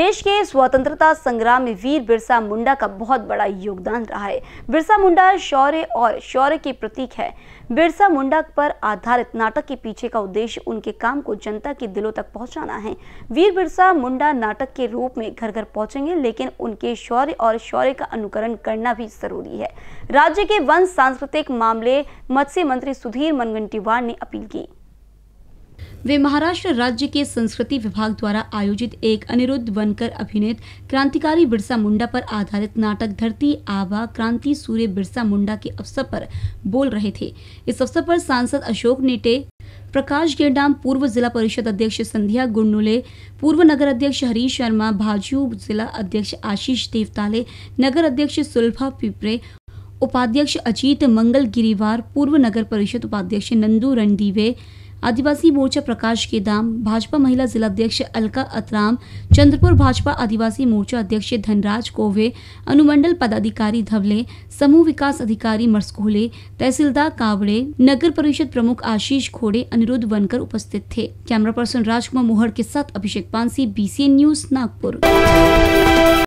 देश के स्वतंत्रता संग्राम में वीर बिरसा मुंडा का बहुत बड़ा योगदान रहा है बिरसा मुंडा शौर्य और शौर्य के प्रतीक है बिरसा मुंडा पर आधारित नाटक के पीछे का उद्देश्य उनके काम को जनता के दिलों तक पहुंचाना है वीर बिरसा मुंडा नाटक के रूप में घर घर पहुंचेंगे लेकिन उनके शौर्य और शौर्य का अनुकरण करना भी जरूरी है राज्य के वन सांस्कृतिक मामले मत्स्य मंत्री सुधीर मनगंटीवार ने अपील की वे महाराष्ट्र राज्य के संस्कृति विभाग द्वारा आयोजित एक अनिरुद्ध बनकर अभिनेत क्रांतिकारी बिरसा मुंडा पर आधारित नाटक धरती आभा क्रांति सूर्य बिरसा मुंडा के अवसर पर बोल रहे थे इस अवसर पर सांसद अशोक नेटे प्रकाश गेडाम पूर्व जिला परिषद अध्यक्ष संध्या गुंडुले पूर्व नगर अध्यक्ष हरीश शर्मा भाजयू जिला अध्यक्ष आशीष देवताले नगर अध्यक्ष सुल्फा पिपरे उपाध्यक्ष अजीत मंगल गिरीवार पूर्व नगर परिषद उपाध्यक्ष नंदू रणदीवे आदिवासी मोर्चा प्रकाश केदाम भाजपा महिला जिलाध्यक्ष अलका अतराम चंद्रपुर भाजपा आदिवासी मोर्चा अध्यक्ष धनराज कोवे अनुमंडल पदाधिकारी धवले समूह विकास अधिकारी मरसकोले तहसीलदार कावड़े नगर परिषद प्रमुख आशीष खोड़े अनिरुद्ध बनकर उपस्थित थे कैमरा पर्सन राजकुमार मोहर के साथ अभिषेक पानसी बी न्यूज नागपुर